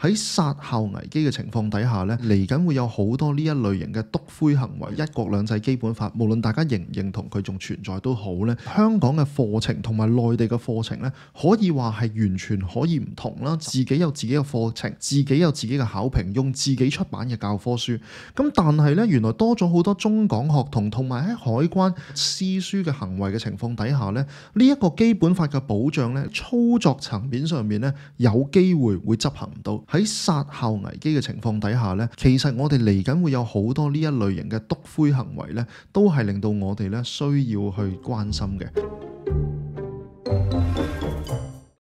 喺殺後危機嘅情況底下咧，嚟緊會有好多呢一類型嘅督灰行為。一國兩制基本法，無論大家認唔認同佢仲存在都好咧，香港嘅課程同埋內地嘅課程咧，可以話係完全可以唔同啦。自己有自己嘅課程，自己有自己嘅考評，用自己出版嘅教科書。咁但係咧，原來多咗好多中港學童同埋喺海關私書嘅行為嘅情況底下咧，呢一個基本法嘅保障咧，操作層面上面咧，有機會會執行唔到。喺殺後危機嘅情況底下咧，其實我哋嚟緊會有好多呢一類型嘅督灰行為咧，都係令到我哋咧需要去關心嘅。